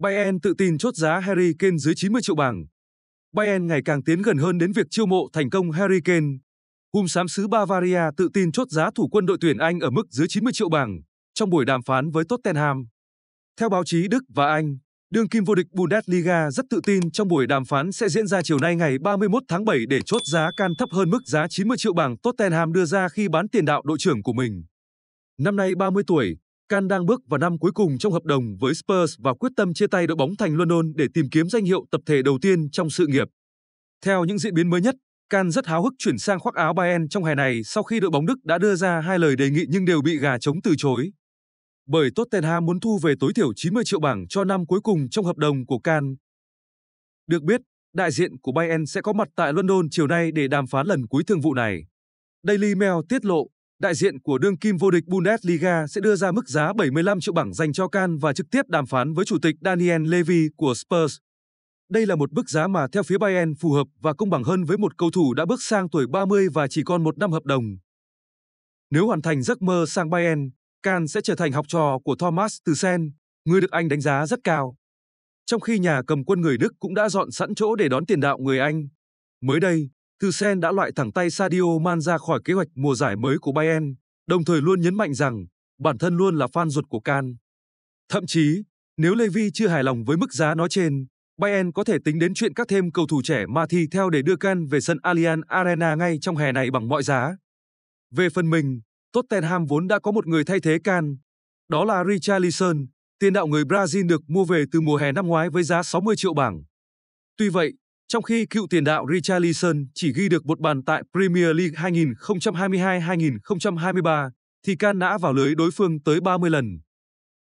Bayern tự tin chốt giá Harry Kane dưới 90 triệu bảng. Bayern ngày càng tiến gần hơn đến việc chiêu mộ thành công Harry Kane. Hùng sám sứ Bavaria tự tin chốt giá thủ quân đội tuyển Anh ở mức dưới 90 triệu bảng trong buổi đàm phán với Tottenham. Theo báo chí Đức và Anh, đương kim vô địch Bundesliga rất tự tin trong buổi đàm phán sẽ diễn ra chiều nay ngày 31 tháng 7 để chốt giá can thấp hơn mức giá 90 triệu bảng Tottenham đưa ra khi bán tiền đạo đội trưởng của mình. Năm nay 30 tuổi, Can đang bước vào năm cuối cùng trong hợp đồng với Spurs và quyết tâm chia tay đội bóng thành London để tìm kiếm danh hiệu tập thể đầu tiên trong sự nghiệp. Theo những diễn biến mới nhất, Can rất háo hức chuyển sang khoác áo Bayern trong hè này sau khi đội bóng Đức đã đưa ra hai lời đề nghị nhưng đều bị gà chống từ chối. Bởi Tottenham muốn thu về tối thiểu 90 triệu bảng cho năm cuối cùng trong hợp đồng của Can. Được biết, đại diện của Bayern sẽ có mặt tại London chiều nay để đàm phán lần cuối thương vụ này. Daily Mail tiết lộ, đại diện của đương kim vô địch Bundesliga sẽ đưa ra mức giá 75 triệu bảng dành cho Can và trực tiếp đàm phán với chủ tịch Daniel Levy của Spurs. Đây là một mức giá mà theo phía Bayern phù hợp và công bằng hơn với một cầu thủ đã bước sang tuổi 30 và chỉ còn một năm hợp đồng. Nếu hoàn thành giấc mơ sang Bayern, Can sẽ trở thành học trò của Thomas Tuchel, người được Anh đánh giá rất cao. Trong khi nhà cầm quân người Đức cũng đã dọn sẵn chỗ để đón tiền đạo người Anh. Mới đây, Thư Sen đã loại thẳng tay Sadio Man ra khỏi kế hoạch mùa giải mới của Bayern, đồng thời luôn nhấn mạnh rằng bản thân luôn là fan ruột của Can. Thậm chí, nếu Levy chưa hài lòng với mức giá nói trên, Bayern có thể tính đến chuyện các thêm cầu thủ trẻ mà thi theo để đưa Can về sân Allianz Arena ngay trong hè này bằng mọi giá. Về phần mình, Tottenham vốn đã có một người thay thế Can, đó là Richarlison, tiền đạo người Brazil được mua về từ mùa hè năm ngoái với giá 60 triệu bảng. Tuy vậy, trong khi cựu tiền đạo Richarlison chỉ ghi được một bàn tại Premier League 2022-2023 thì can nã vào lưới đối phương tới 30 lần.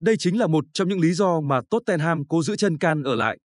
Đây chính là một trong những lý do mà Tottenham cố giữ chân can ở lại.